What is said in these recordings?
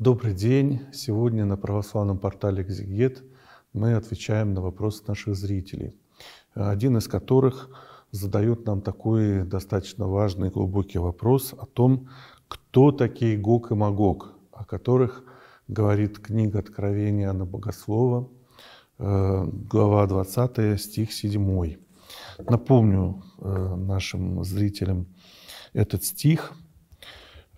Добрый день! Сегодня на православном портале «Экзегет» мы отвечаем на вопросы наших зрителей, один из которых задает нам такой достаточно важный и глубокий вопрос о том, кто такие Гог и Магог, о которых говорит книга Откровения на Богослова, э, глава 20, стих 7. Напомню э, нашим зрителям этот стих –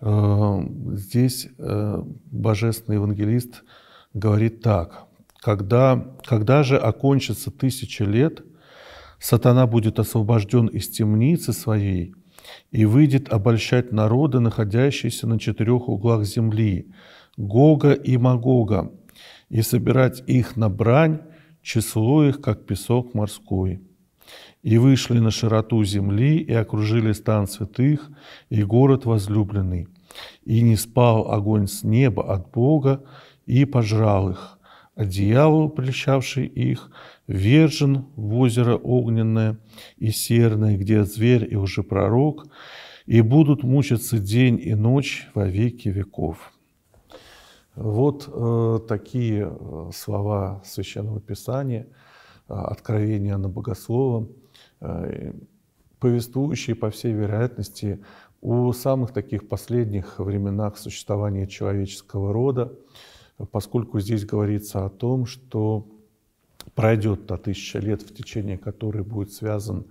Э, здесь э, божественный евангелист говорит так. Когда, когда же окончится тысяча лет, сатана будет освобожден из темницы своей и выйдет обольщать народы, находящиеся на четырех углах земли, Гога и Магога, и собирать их на брань, число их, как песок морской и вышли на широту земли, и окружили стан святых, и город возлюбленный. И не спал огонь с неба от Бога, и пожрал их. А дьявол, прельщавший их, вержен в озеро огненное и серное, где зверь и уже пророк, и будут мучиться день и ночь во веки веков». Вот э, такие э, слова Священного Писания – Э, откровения на богослова, э, повествующие, по всей вероятности, о самых таких последних временах существования человеческого рода, поскольку здесь говорится о том, что пройдет та тысяча лет, в течение которой будет связан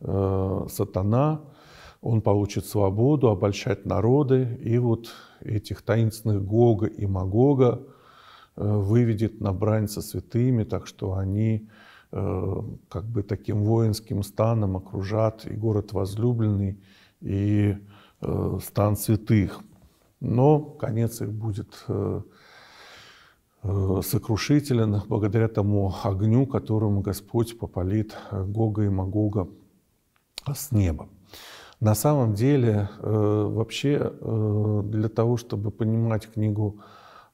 э, сатана, он получит свободу, обольщать народы, и вот этих таинственных Гога и Магога, Э, выведет на брань со святыми, так что они э, как бы таким воинским станом окружат и город возлюбленный, и э, стан святых. Но конец их будет сокрушителен благодаря тому огню, которым Господь попалит Гога и Магога с неба. На самом деле, вообще, для того, чтобы понимать книгу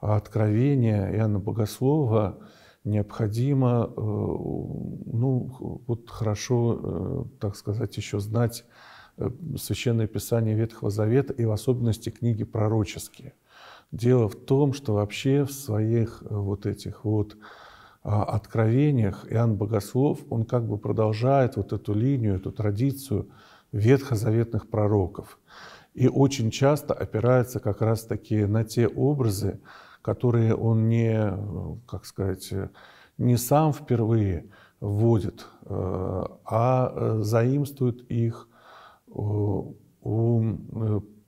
а откровение Иоанна Богослова необходимо э, ну, вот хорошо, э, так сказать, еще знать э, Священное Писание Ветхого Завета и в особенности книги пророческие. Дело в том, что вообще в своих вот этих вот а, откровениях Иоанн Богослов, он как бы продолжает вот эту линию, эту традицию ветхозаветных пророков. И очень часто опирается как раз-таки на те образы, которые он не, э, как сказать, э, не сам впервые вводит, э, а заимствует их у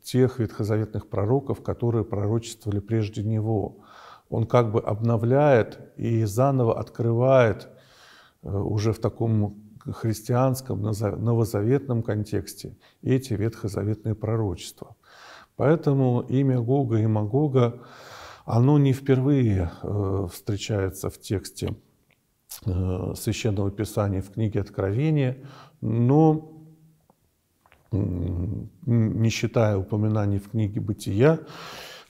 тех ветхозаветных пророков, которые пророчествовали прежде него. Он как бы обновляет и заново открывает уже в таком христианском, новозаветном контексте эти ветхозаветные пророчества. Поэтому имя Гога и Магога оно не впервые э, встречается в тексте э, Священного Писания в книге Откровения, но не считая упоминаний в книге «Бытия»,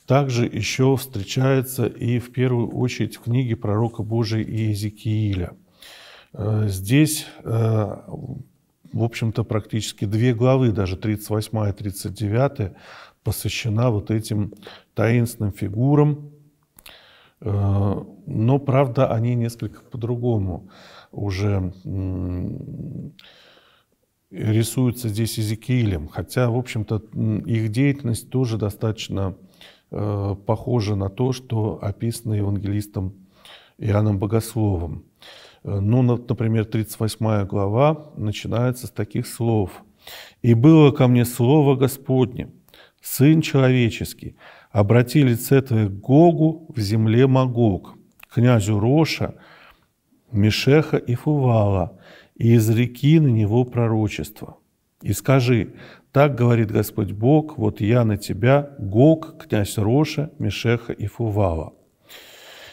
также еще встречается и в первую очередь в книге пророка Божия Иезекииля. Э, здесь, в общем-то, практически две главы, даже 38 и 39, посвящена вот этим таинственным фигурам, э, но, правда, они несколько по-другому уже рисуются здесь Эзекиилем, хотя, в общем-то, их деятельность тоже достаточно э, похожа на то, что описано евангелистом Иоанном Богословом. Э, ну, например, 38 глава начинается с таких слов. «И было ко мне слово Господне, Сын человеческий, обратили цеты к Гогу в земле Магог, князю Роша, Мишеха и Фувала, и изреки на него пророчество. И скажи, так говорит Господь Бог, вот я на тебя, Гог, князь Роша, Мишеха и Фувала,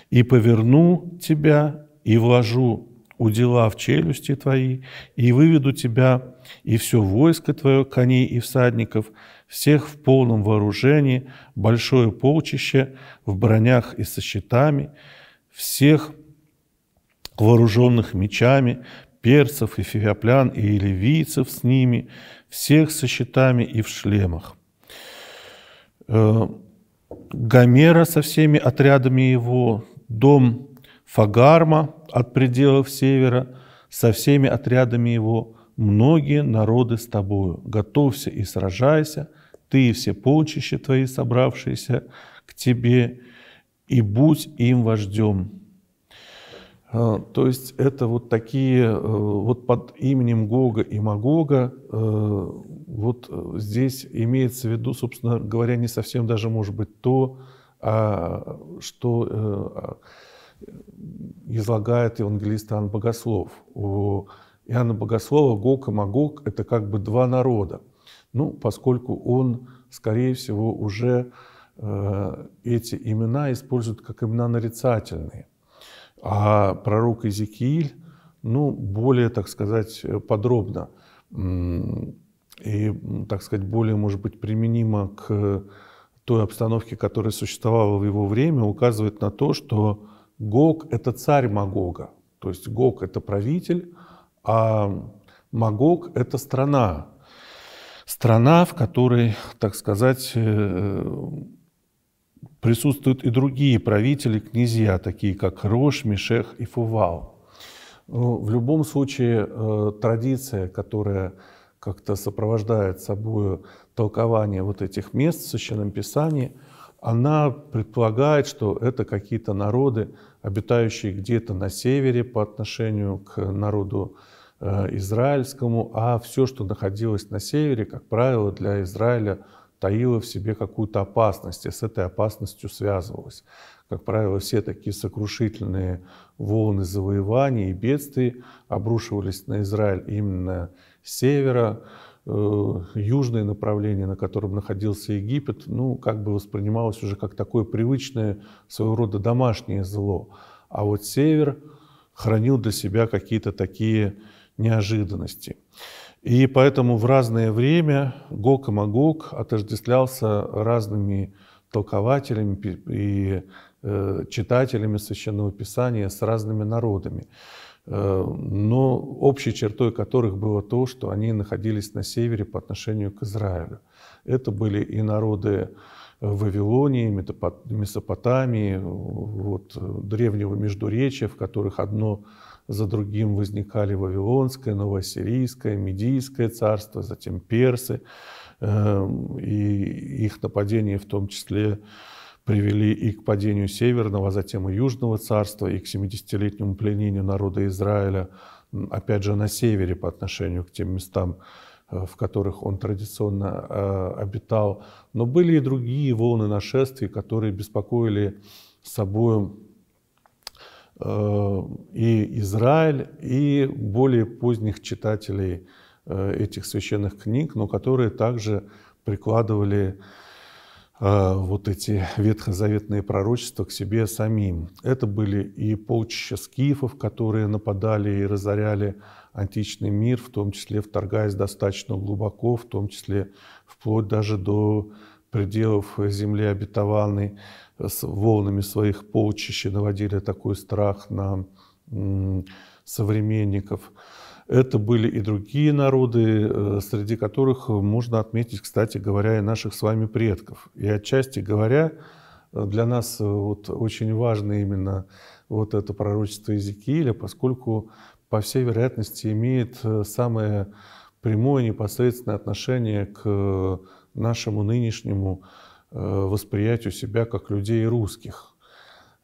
и поверну тебя, и вложу удела в челюсти твои, и выведу тебя, и все войско твое, коней и всадников, всех в полном вооружении, большое полчище, в бронях и со щитами, всех вооруженных мечами, перцев и фиоплян и ливийцев с ними, всех со щитами и в шлемах. Э, Гомера со всеми отрядами его, дом Фагарма от пределов севера, со всеми отрядами его, многие народы с тобою. Готовься и сражайся, ты и все полчища твои, собравшиеся к тебе, и будь им вождем. А, то есть это вот такие, э, вот под именем Гога и Магога, э, вот э, здесь имеется в виду, собственно говоря, не совсем даже может быть то, а, что а, излагает евангелист Иоанн Богослов. У Иоанна Богослова Гог и Магог – это как бы два народа. Ну, поскольку он, скорее всего, уже э, эти имена использует как имена нарицательные. А пророк Иезекииль, ну, более, так сказать, подробно и, так сказать, более, может быть, применимо к той обстановке, которая существовала в его время, указывает на то, что Гог – это царь Магога, то есть Гог – это правитель, а Магог – это страна. Страна, в которой, так сказать, э, присутствуют и другие правители, князья, такие как Рош, Мишех и Фувал. Ну, в любом случае, э, традиция, которая как-то сопровождает собой толкование вот этих мест в Священном Писании – она предполагает, что это какие-то народы, обитающие где-то на севере по отношению к народу э, израильскому, а все, что находилось на севере, как правило, для Израиля таило в себе какую-то опасность, и с этой опасностью связывалось. Как правило, все такие сокрушительные волны завоеваний и бедствий обрушивались на Израиль именно с севера, Э, южное направление, на котором находился Египет, ну, как бы воспринималось уже как такое привычное, своего рода домашнее зло. А вот север хранил для себя какие-то такие неожиданности. И поэтому в разное время Гог и Магог отождествлялся разными толкователями и э, читателями Священного Писания с разными народами. Э, но общей чертой которых было то, что они находились на севере по отношению к Израилю. Это были и народы э, Вавилонии, Месопотамии, вот, э, древнего Междуречия, в которых одно за другим возникали Вавилонское, Новосирийское, Медийское царство, затем персы, эм, и их нападение в том числе привели и к падению Северного, а затем и Южного царства, и к 70-летнему пленению народа Израиля, опять же, на севере по отношению к тем местам, э, в которых он традиционно э, обитал. Но были и другие волны нашествий, которые беспокоили собой э, и Израиль, и более поздних читателей этих священных книг, но которые также прикладывали Э, вот эти ветхозаветные пророчества к себе самим. Это были и полчища скифов, которые нападали и разоряли античный мир, в том числе вторгаясь достаточно глубоко, в том числе вплоть даже до пределов земли обетованной, с волнами своих полчища наводили такой страх на современников – это были и другие народы, э, среди которых можно отметить, кстати говоря, и наших с вами предков. И отчасти говоря, э, для нас э, вот очень важно именно вот это пророчество Иезекииля, поскольку, по всей вероятности, имеет самое прямое непосредственное отношение к нашему нынешнему восприятию себя как людей русских.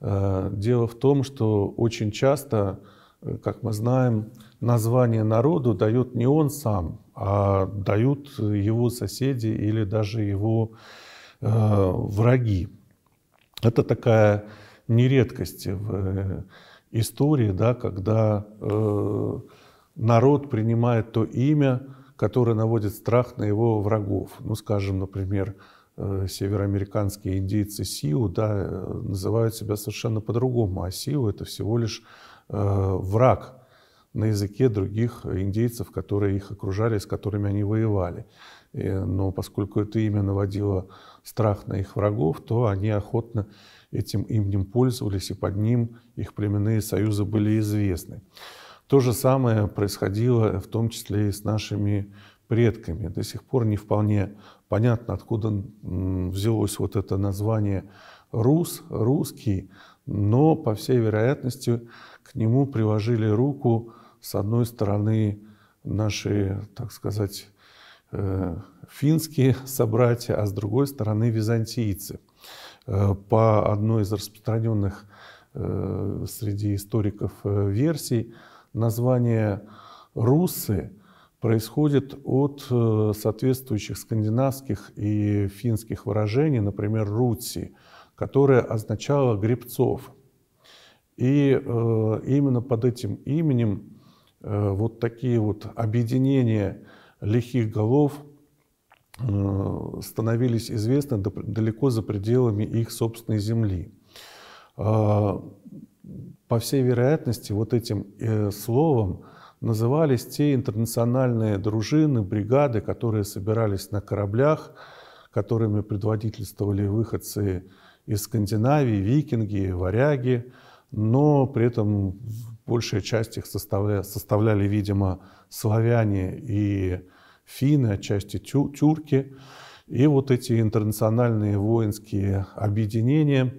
Дело в том, что очень часто как мы знаем, название народу дает не он сам, а дают его соседи или даже его э, враги. Это такая нередкость в э, истории, да, когда э, народ принимает то имя, которое наводит страх на его врагов. Ну, скажем, например, э, североамериканские индейцы Сиу да, э, называют себя совершенно по-другому, а Сиу – это всего лишь Э, враг на языке других индейцев, которые их окружали, с которыми они воевали. Но поскольку это имя наводило страх на их врагов, то они охотно этим именем пользовались, и под ним их племенные союзы были известны. То же самое происходило в том числе и с нашими предками. До сих пор не вполне понятно, откуда взялось вот это название «рус», «русский», но, по всей вероятности, к нему приложили руку, с одной стороны, наши, так сказать, э, финские собратья, а с другой стороны византийцы. Э, по одной из распространенных э, среди историков версий, название «русы» происходит от соответствующих скандинавских и финских выражений, например, «руци», которое означало «гребцов». И э, именно под этим именем э, вот такие вот объединения лихих голов э, становились известны далеко за пределами их собственной земли. Э, по всей вероятности, вот этим э, словом назывались те интернациональные дружины, бригады, которые собирались на кораблях, которыми предводительствовали выходцы из Скандинавии, викинги, варяги – но при этом большая часть их составляли, составляли, видимо, славяне и финны, отчасти тю, тюрки. И вот эти интернациональные воинские объединения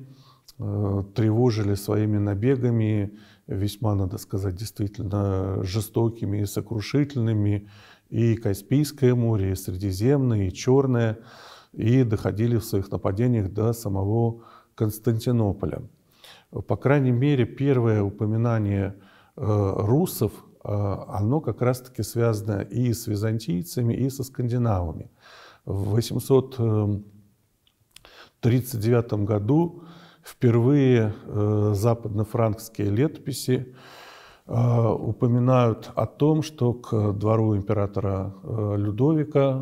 э, тревожили своими набегами, весьма, надо сказать, действительно жестокими и сокрушительными, и Каспийское море, и Средиземное, и Черное, и доходили в своих нападениях до самого Константинополя по крайней мере, первое упоминание э, русов, э, оно как раз-таки связано и с византийцами, и со скандинавами. В 839 году впервые э, западнофранкские летописи упоминают о том, что к двору императора Людовика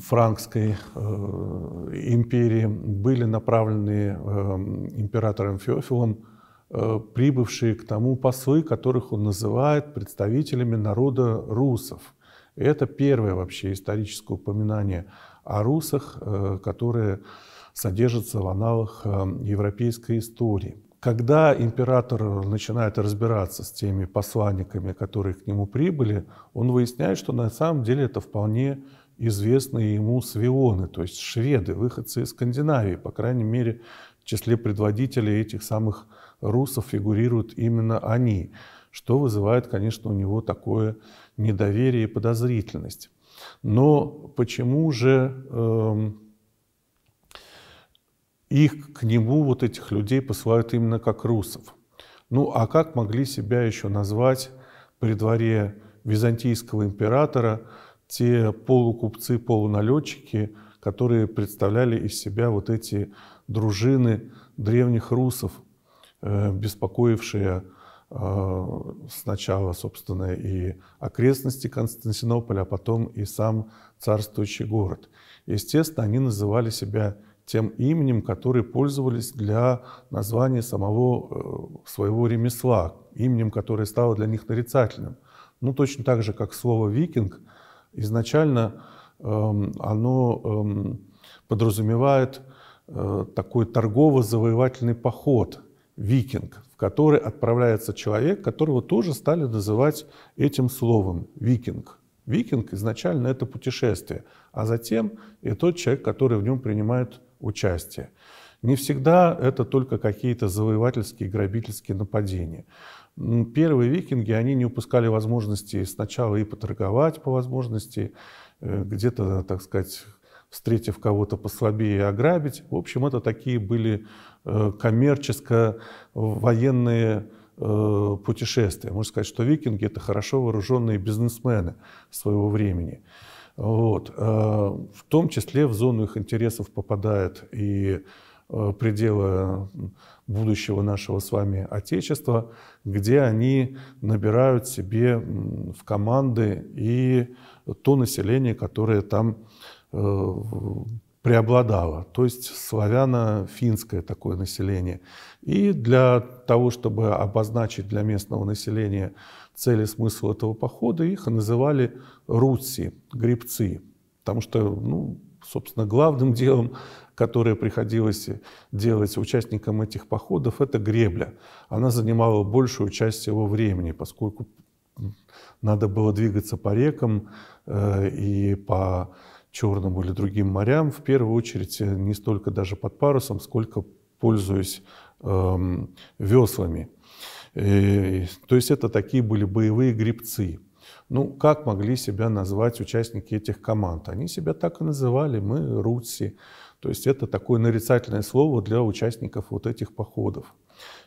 франкской э, империи были направлены э, императором Феофилом э, прибывшие к тому послы, которых он называет представителями народа русов. И это первое вообще историческое упоминание о русах, которое содержится в аналах европейской истории. Когда император начинает разбираться с теми посланниками, которые к нему прибыли, он выясняет, что на самом деле это вполне известные ему свионы, то есть шведы, выходцы из Скандинавии. По крайней мере, в числе предводителей этих самых русов фигурируют именно они, что вызывает, конечно, у него такое недоверие и подозрительность. Но почему же э, их к нему, вот этих людей, посылают именно как русов? Ну, а как могли себя еще назвать при дворе византийского императора – те полукупцы, полуналетчики, которые представляли из себя вот эти дружины древних русов, э, беспокоившие э, сначала, собственно, и окрестности Константинополя, а потом и сам царствующий город. Естественно, они называли себя тем именем, который пользовались для названия самого э, своего ремесла, именем, которое стало для них нарицательным. Ну, точно так же, как слово «викинг» – изначально эм, оно эм, подразумевает э, такой торгово-завоевательный поход, викинг, в который отправляется человек, которого тоже стали называть этим словом – викинг. Викинг изначально это путешествие, а затем и тот человек, который в нем принимает участие. Не всегда это только какие-то завоевательские, грабительские нападения первые викинги, они не упускали возможности сначала и поторговать по возможности, э, где-то, так сказать, встретив кого-то послабее, ограбить. В общем, это такие были э, коммерческо-военные э, путешествия. Можно сказать, что викинги – это хорошо вооруженные бизнесмены своего времени. Вот. В том числе в зону их интересов попадает и Э, пределы будущего нашего с вами Отечества, где они набирают себе в команды и то население, которое там э, преобладало, то есть славяно-финское такое население. И для того, чтобы обозначить для местного населения цели и смысл этого похода, их называли руси, грибцы, потому что, ну, собственно, главным делом которое приходилось делать участникам этих походов, это гребля. Она занимала большую часть его времени, поскольку надо было двигаться по рекам э, и по черным или другим морям, в первую очередь э, не столько даже под парусом, сколько пользуясь эм, э, веслами. И, то есть это такие были боевые грибцы. Ну, как могли себя назвать участники этих команд? Они себя так и называли. Мы рутси, то есть это такое нарицательное слово для участников вот этих походов.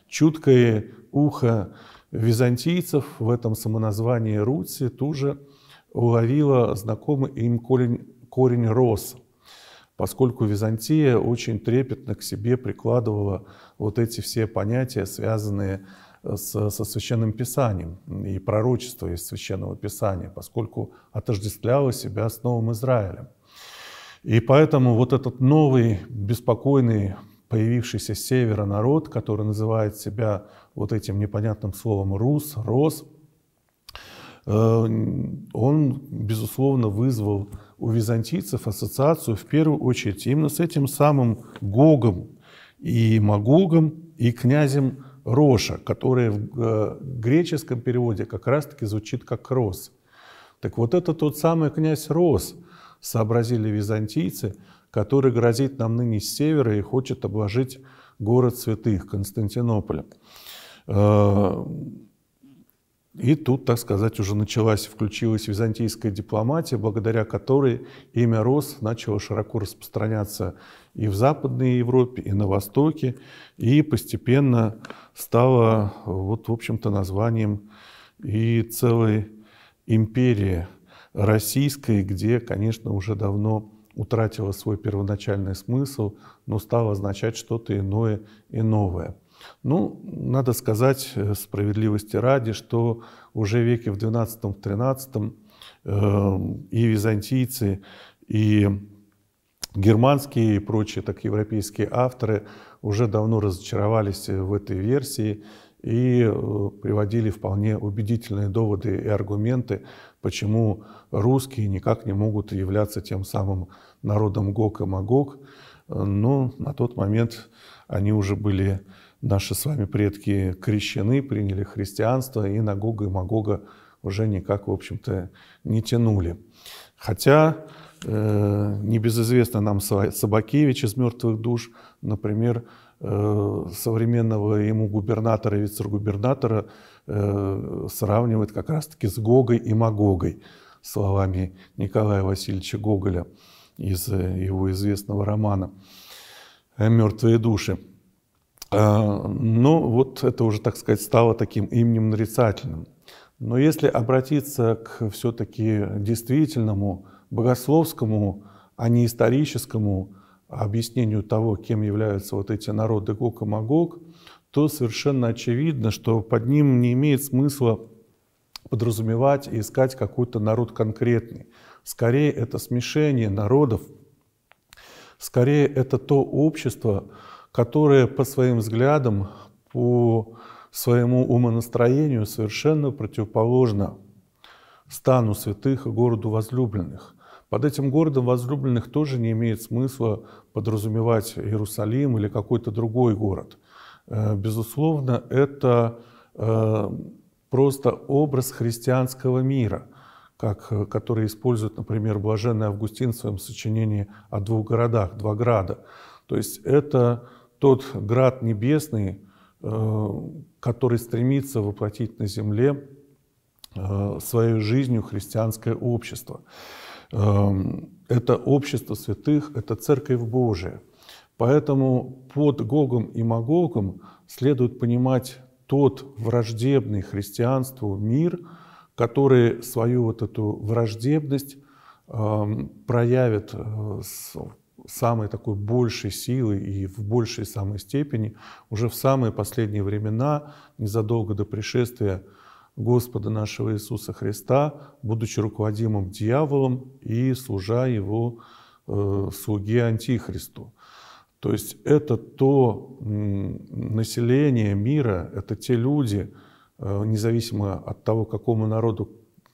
Чуткое ухо византийцев в этом самоназвании Руси тоже уловило знакомый им корень, корень «рос», поскольку Византия очень трепетно к себе прикладывала вот эти все понятия, связанные с, со Священным Писанием и пророчество из Священного Писания, поскольку отождествляла себя с Новым Израилем. И поэтому вот этот новый, беспокойный, появившийся с севера народ, который называет себя вот этим непонятным словом «рус», «рос», э, он, безусловно, вызвал у византийцев ассоциацию в первую очередь именно с этим самым Гогом и Магогом и князем Роша, который в э, греческом переводе как раз-таки звучит как «рос». Так вот это тот самый князь Рос – сообразили византийцы, который грозит нам ныне с севера и хочет обложить город святых Константинополь. Э, и тут, так сказать, уже началась, включилась византийская дипломатия, благодаря которой имя Рос начало широко распространяться и в Западной Европе, и на Востоке, и постепенно стало, вот, в общем-то, названием и целой империи – российской, где, конечно, уже давно утратила свой первоначальный смысл, но стала означать что-то иное и новое. Ну, надо сказать э, справедливости ради, что уже веки в XII-XIII э, и византийцы, и германские и прочие так европейские авторы уже давно разочаровались э, в этой версии и э, приводили вполне убедительные доводы и аргументы, почему русские никак не могут являться тем самым народом Гог и Магог. Но на тот момент они уже были, наши с вами предки, крещены, приняли христианство, и на Гога и Магога уже никак, в общем-то, не тянули. Хотя э, небезызвестно нам Собакевич из «Мертвых душ», например, Э, современного ему губернатора вице-губернатора э, сравнивает как раз-таки с Гогой и Магогой, словами Николая Васильевича Гоголя из э, его известного романа «Мертвые души». Но ну, вот это уже, так сказать, стало таким именем нарицательным. Но если обратиться к все-таки действительному богословскому, а не историческому объяснению того, кем являются вот эти народы Гог и Магог, то совершенно очевидно, что под ним не имеет смысла подразумевать и искать какой-то народ конкретный. Скорее, это смешение народов, скорее, это то общество, которое по своим взглядам, по своему умонастроению совершенно противоположно стану святых и городу возлюбленных. Под этим городом возлюбленных тоже не имеет смысла подразумевать Иерусалим или какой-то другой город. Э, безусловно, это э, просто образ христианского мира, как, э, который использует, например, блаженный Августин в своем сочинении о двух городах, два града. То есть это тот град небесный, который стремится воплотить на земле своей жизнью христианское общество. Эм, это общество святых, это Церковь Божия. Поэтому под Гогом и Магогом следует понимать тот враждебный христианству мир, который свою вот эту враждебность эм, проявит э, с самой такой большей силы и в большей самой степени уже в самые последние времена, незадолго до пришествия Господа нашего Иисуса Христа, будучи руководимым дьяволом и служа его э, слуге Антихристу. То есть это то население мира, это те люди, э, независимо от того, к какому народу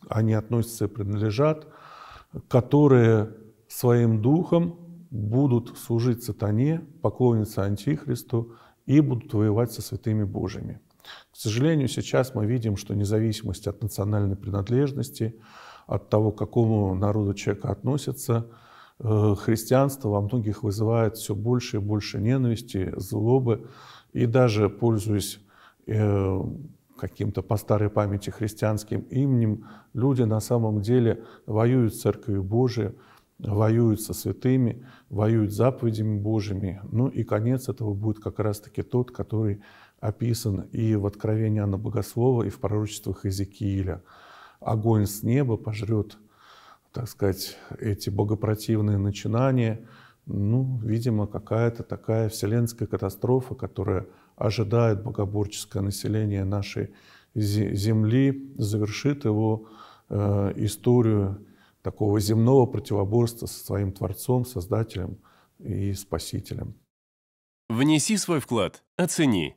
они относятся и принадлежат, которые своим духом будут служить сатане, поклониться Антихристу и будут воевать со святыми Божьими. К сожалению, сейчас мы видим, что независимость от национальной принадлежности, от того, к какому народу человека относится, э, христианство во многих вызывает все больше и больше ненависти, злобы. И даже, пользуясь э, каким-то по старой памяти христианским именем, люди на самом деле воюют с Церковью Божией, воюют со святыми, воюют с заповедями Божьими. Ну и конец этого будет как раз-таки тот, который описан и в Откровении Анна Богослова, и в пророчествах Иезекииля. Огонь с неба пожрет, так сказать, эти богопротивные начинания. Ну, видимо, какая-то такая вселенская катастрофа, которая ожидает богоборческое население нашей земли, завершит его э, историю такого земного противоборства со своим Творцом, Создателем и Спасителем. Внеси свой вклад, оцени